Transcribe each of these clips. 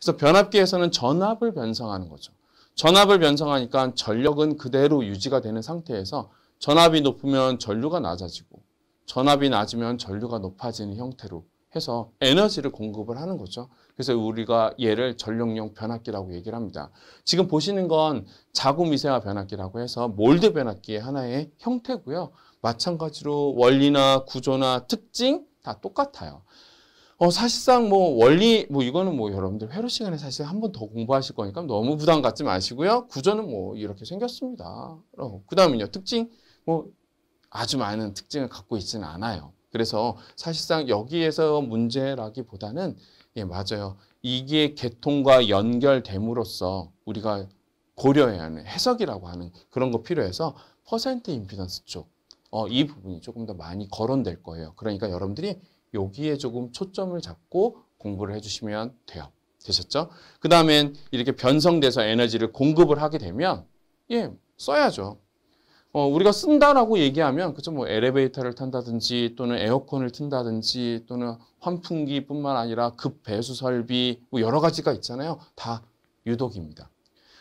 그래서 변압기에서는 전압을 변성하는 거죠. 전압을 변성하니까 전력은 그대로 유지가 되는 상태에서 전압이 높으면 전류가 낮아지고 전압이 낮으면 전류가 높아지는 형태로 해서 에너지를 공급을 하는 거죠. 그래서 우리가 얘를 전력용 변압기라고 얘기를 합니다. 지금 보시는 건 자구 미세화 변압기라고 해서 몰드 변압기의 하나의 형태고요. 마찬가지로 원리나 구조나 특징 다 똑같아요. 어, 사실상 뭐 원리 뭐 이거는 뭐 여러분들 회로 시간에 사실 한 번 더 공부하실 거니까 너무 부담 갖지 마시고요. 구조는 뭐 이렇게 생겼습니다. 어, 그다음은요. 특징 뭐 아주 많은 특징을 갖고 있지는 않아요. 그래서 사실상 여기에서 문제라기보다는 예, 맞아요. 이게 개통과 연결됨으로써 우리가 고려해야 하는 해석이라고 하는 그런 거 필요해서 퍼센트 임피던스 쪽, 어, 이 부분이 조금 더 많이 거론될 거예요. 그러니까 여러분들이 여기에 조금 초점을 잡고 공부를 해주시면 돼요. 되셨죠? 그 다음엔 이렇게 변성돼서 에너지를 공급을 하게 되면 예 써야죠. 어, 우리가 쓴다라고 얘기하면 그죠 뭐 엘리베이터를 탄다든지 또는 에어컨을 튼다든지 또는 환풍기뿐만 아니라 급배수 설비 뭐 여러 가지가 있잖아요. 다 유독입니다.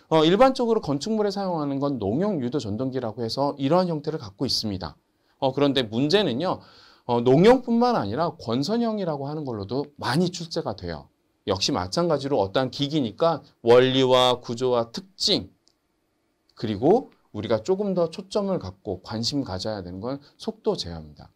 어, 일반적으로 건축물에 사용하는 건 농용 유도 전동기라고 해서 이러한 형태를 갖고 있습니다. 어, 그런데 문제는요. 어, 농용뿐만 아니라 권선형이라고 하는 걸로도 많이 출제가 돼요. 역시 마찬가지로 어떠한 기기니까 원리와 구조와 특징 그리고 우리가 조금 더 초점을 갖고 관심 가져야 되는 건 속도 제어입니다.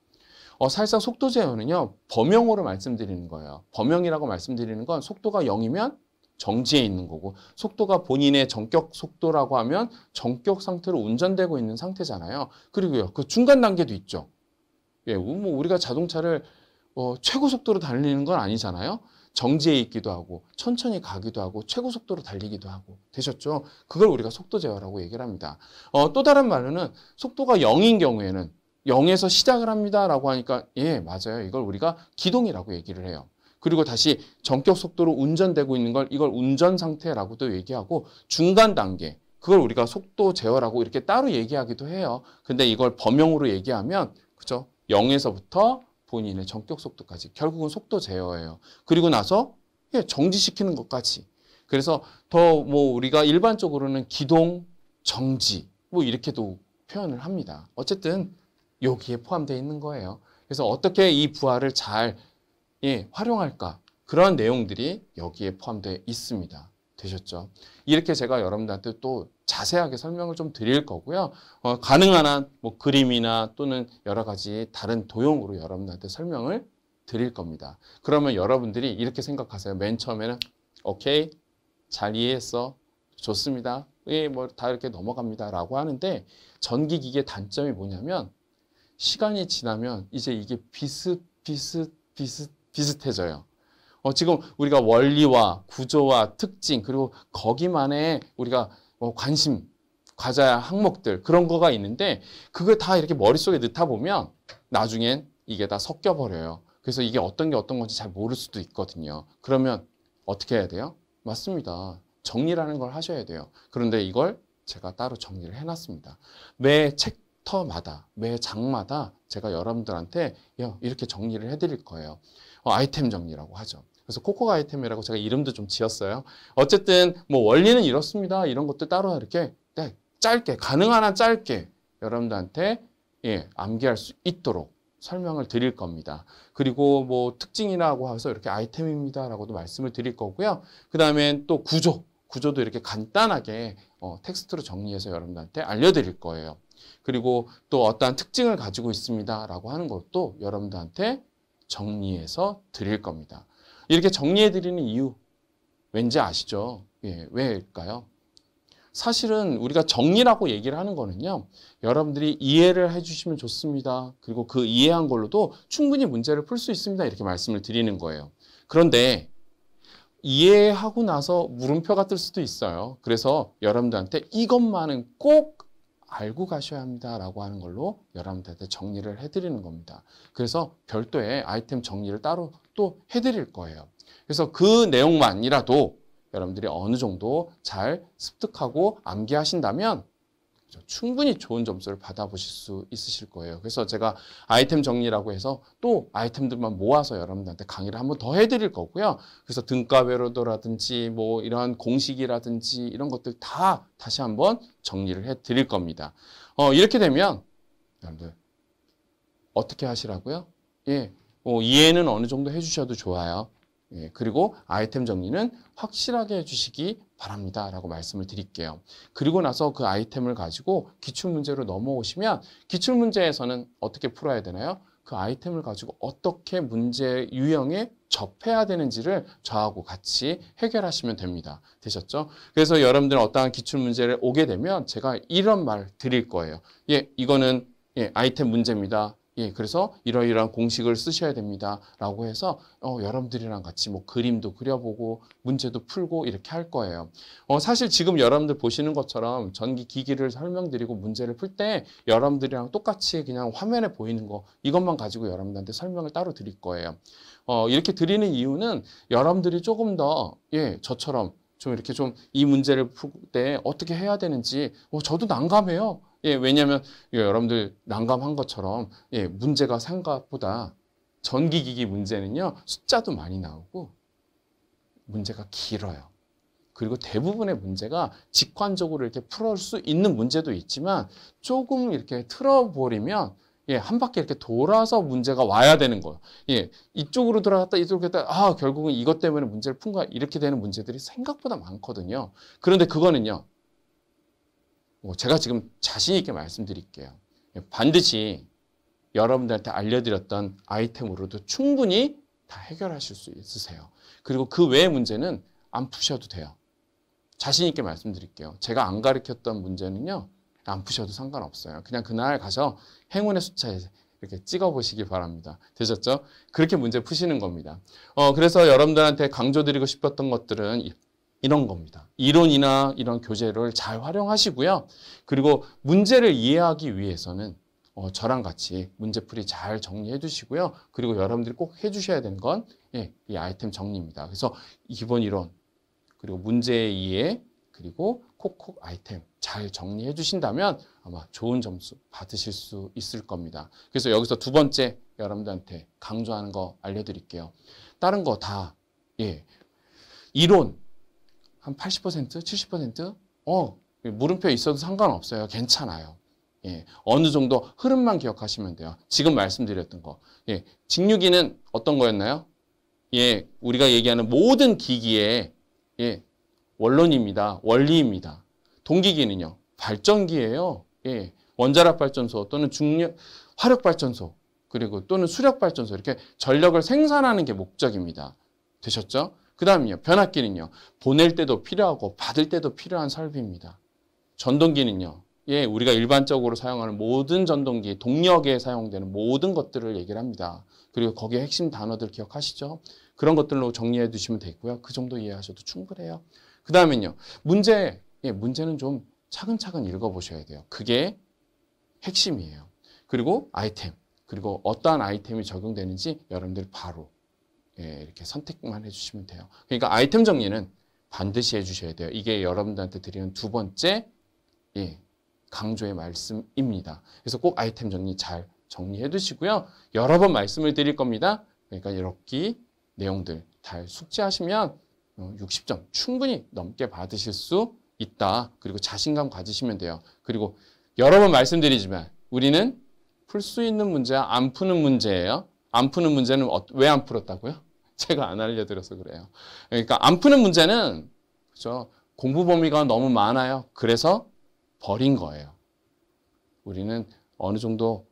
어, 사실상 속도 제어는요. 범용으로 말씀드리는 거예요. 범용이라고 말씀드리는 건 속도가 0이면 정지에 있는 거고 속도가 본인의 정격 속도라고 하면 정격 상태로 운전되고 있는 상태잖아요. 그리고요. 그 중간 단계도 있죠. 예, 뭐 우리가 자동차를 어, 최고 속도로 달리는 건 아니잖아요. 정지해 있기도 하고 천천히 가기도 하고 최고 속도로 달리기도 하고 되셨죠? 그걸 우리가 속도 제어라고 얘기를 합니다. 어, 또 다른 말로는 속도가 0인 경우에는 0에서 시작을 합니다라고 하니까 예 맞아요. 이걸 우리가 기동이라고 얘기를 해요. 그리고 다시 전격 속도로 운전되고 있는 걸 이걸 운전 상태라고도 얘기하고 중간 단계 그걸 우리가 속도 제어라고 이렇게 따로 얘기하기도 해요. 근데 이걸 범용으로 얘기하면 그죠? 0에서부터 본인의 정격 속도까지 결국은 속도 제어예요. 그리고 나서 예, 정지시키는 것까지. 그래서 더 뭐 우리가 일반적으로는 기동, 정지 뭐 이렇게도 표현을 합니다. 어쨌든 여기에 포함되어 있는 거예요. 그래서 어떻게 이 부하를 잘 예, 활용할까 그런 내용들이 여기에 포함되어 있습니다. 되셨죠. 이렇게 제가 여러분들한테 또 자세하게 설명을 좀 드릴 거고요. 어, 가능한 한 뭐 그림이나 또는 여러 가지 다른 도형으로 여러분들한테 설명을 드릴 겁니다. 그러면 여러분들이 이렇게 생각하세요. 맨 처음에는 오케이 잘 이해했어 좋습니다. 예, 뭐다 이렇게 넘어갑니다라고 하는데 전기기계 단점이 뭐냐면 시간이 지나면 이제 이게 비슷 비슷 비슷 비슷해져요. 어, 지금 우리가 원리와 구조와 특징 그리고 거기만에 우리가 뭐 관심 과자 항목들 그런 거가 있는데 그걸 다 이렇게 머릿속에 넣다 보면 나중엔 이게 다 섞여 버려요. 그래서 이게 어떤 게 어떤 건지 잘 모를 수도 있거든요. 그러면 어떻게 해야 돼요? 맞습니다. 정리라는 걸 하셔야 돼요. 그런데 이걸 제가 따로 정리를 해놨습니다. 매 챕터마다, 매 장마다 제가 여러분들한테 이렇게 정리를 해드릴 거예요. 어, 아이템 정리라고 하죠. 그래서 코코가 아이템이라고 제가 이름도 좀 지었어요. 어쨌든 뭐 원리는 이렇습니다. 이런 것들 따로 이렇게 네, 짧게 가능한 한 짧게 여러분들한테 예, 암기할 수 있도록 설명을 드릴 겁니다. 그리고 뭐 특징이라고 해서 이렇게 아이템입니다라고도 말씀을 드릴 거고요. 그다음에또 구조, 구조도 이렇게 간단하게 어, 텍스트로 정리해서 여러분들한테 알려드릴 거예요. 그리고 또 어떠한 특징을 가지고 있습니다라고 하는 것도 여러분들한테 정리해서 드릴 겁니다. 이렇게 정리해드리는 이유 왠지 아시죠? 예, 왜일까요? 사실은 우리가 정리라고 얘기를 하는 거는요. 여러분들이 이해를 해주시면 좋습니다. 그리고 그 이해한 걸로도 충분히 문제를 풀 수 있습니다. 이렇게 말씀을 드리는 거예요. 그런데 이해하고 나서 물음표가 뜰 수도 있어요. 그래서 여러분들한테 이것만은 꼭 알고 가셔야 합니다라고 하는 걸로 여러분들한테 정리를 해드리는 겁니다. 그래서 별도의 아이템 정리를 따로 또 해드릴 거예요. 그래서 그 내용만이라도 여러분들이 어느 정도 잘 습득하고 암기하신다면 충분히 좋은 점수를 받아보실 수 있으실 거예요. 그래서 제가 아이템 정리라고 해서 또 아이템들만 모아서 여러분들한테 강의를 한번 더 해드릴 거고요. 그래서 등가 외로도라든지뭐이러한 공식이라든지 이런 것들 다 다시 한번 정리를 해드릴 겁니다. 어, 이렇게 되면 여러분들 어떻게 하시라고요? 예, 어, 이해는 어느 정도 해주셔도 좋아요. 예, 그리고 아이템 정리는 확실하게 해주시기 바랍니다. 라고 말씀을 드릴게요. 그리고 나서 그 아이템을 가지고 기출문제로 넘어오시면 기출문제에서는 어떻게 풀어야 되나요? 그 아이템을 가지고 어떻게 문제 유형에 접해야 되는지를 저하고 같이 해결하시면 됩니다. 되셨죠? 그래서 여러분들은 어떠한 기출문제를 오게 되면 제가 이런 말 드릴 거예요. 예, 이거는 예, 아이템 문제입니다. 예, 그래서 이러이러한 공식을 쓰셔야 됩니다. 라고 해서, 어, 여러분들이랑 같이 뭐 그림도 그려보고, 문제도 풀고, 이렇게 할 거예요. 어, 사실 지금 여러분들 보시는 것처럼 전기 기기를 설명드리고 문제를 풀 때 여러분들이랑 똑같이 그냥 화면에 보이는 거, 이것만 가지고 여러분들한테 설명을 따로 드릴 거예요. 어, 이렇게 드리는 이유는 여러분들이 조금 더, 예, 저처럼 좀 이렇게 좀 이 문제를 풀 때 어떻게 해야 되는지, 어, 저도 난감해요. 예, 왜냐하면 여러분들 난감한 것처럼 예, 문제가 생각보다 전기기기 문제는요 숫자도 많이 나오고 문제가 길어요. 그리고 대부분의 문제가 직관적으로 이렇게 풀수 있는 문제도 있지만 조금 이렇게 틀어버리면 예, 한 바퀴 이렇게 돌아서 문제가 와야 되는 거예요. 예, 이쪽으로 돌아갔다 이쪽으로 갔다 아 결국은 이것 때문에 문제를 푼 거야 이렇게 되는 문제들이 생각보다 많거든요. 그런데 그거는요 뭐 제가 지금 자신 있게 말씀드릴게요. 반드시 여러분들한테 알려드렸던 아이템으로도 충분히 다 해결하실 수 있으세요. 그리고 그 외의 문제는 안 푸셔도 돼요. 자신 있게 말씀드릴게요. 제가 안 가르쳤던 문제는요. 안 푸셔도 상관없어요. 그냥 그날 가서 행운의 숫자에 이렇게 찍어보시기 바랍니다. 되셨죠? 그렇게 문제 푸시는 겁니다. 어, 그래서 여러분들한테 강조드리고 싶었던 것들은 이런 겁니다. 이론이나 이런 교재를 잘 활용하시고요. 그리고 문제를 이해하기 위해서는 어, 저랑 같이 문제풀이 잘 정리해 주시고요. 그리고 여러분들이 꼭 해주셔야 되는 건이 예, 아이템 정리입니다. 그래서 기본 이론, 그리고 문제 이해, 그리고 콕콕 아이템 잘 정리해 주신다면 아마 좋은 점수 받으실 수 있을 겁니다. 그래서 여기서 두 번째 여러분들한테 강조하는 거 알려드릴게요. 다른 거 다, 예, 이론, 한 80%, 70%? 어, 물음표 있어도 상관없어요. 괜찮아요. 예, 어느 정도 흐름만 기억하시면 돼요. 지금 말씀드렸던 거. 예, 직류기는 어떤 거였나요? 예, 우리가 얘기하는 모든 기기의 예, 원론입니다. 원리입니다. 동기기는요. 발전기예요. 예, 원자력 발전소 또는 중력 화력 발전소 그리고 또는 수력 발전소 이렇게 전력을 생산하는 게 목적입니다. 되셨죠? 그 다음요. 변압기는요. 보낼 때도 필요하고 받을 때도 필요한 설비입니다. 전동기는요. 예, 우리가 일반적으로 사용하는 모든 전동기, 동력에 사용되는 모든 것들을 얘기를 합니다. 그리고 거기에 핵심 단어들 기억하시죠? 그런 것들로 정리해 두시면 되고요. 그 정도 이해하셔도 충분해요. 그 다음은요. 문제, 예, 문제는 좀 차근차근 읽어보셔야 돼요. 그게 핵심이에요. 그리고 아이템, 그리고 어떠한 아이템이 적용되는지 여러분들이 바로 예, 이렇게 선택만 해주시면 돼요. 그러니까 아이템 정리는 반드시 해주셔야 돼요. 이게 여러분들한테 드리는 두 번째 예, 강조의 말씀입니다. 그래서 꼭 아이템 정리 잘 정리해 두시고요. 여러 번 말씀을 드릴 겁니다. 그러니까 이렇게 내용들 잘 숙지하시면 60점 어, 충분히 넘게 받으실 수 있다. 그리고 자신감 가지시면 돼요. 그리고 여러 번 말씀드리지만 우리는 풀 수 있는 문제와안 푸는 문제예요. 안 푸는 문제는 어, 왜안 풀었다고요? 제가 안 알려드려서 그래요. 그러니까 안 푸는 문제는 그죠 공부 범위가 너무 많아요. 그래서 버린 거예요. 우리는 어느 정도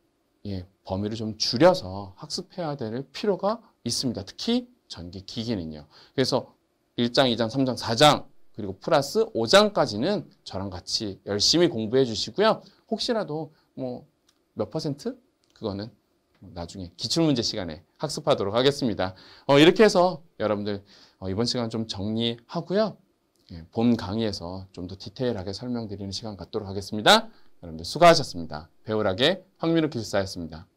예, 범위를 좀 줄여서 학습해야 될 필요가 있습니다. 특히 전기 기기는요. 그래서 1장, 2장, 3장, 4장 그리고 플러스 5장까지는 저랑 같이 열심히 공부해 주시고요. 혹시라도 뭐 몇 퍼센트 그거는 나중에 기출문제 시간에 학습하도록 하겠습니다. 어, 이렇게 해서 여러분들 어, 이번 시간 좀 정리하고요. 예, 본 강의에서 좀 더 디테일하게 설명드리는 시간 갖도록 하겠습니다. 여러분들 수고하셨습니다. 배우락의 황민우 기술사였습니다.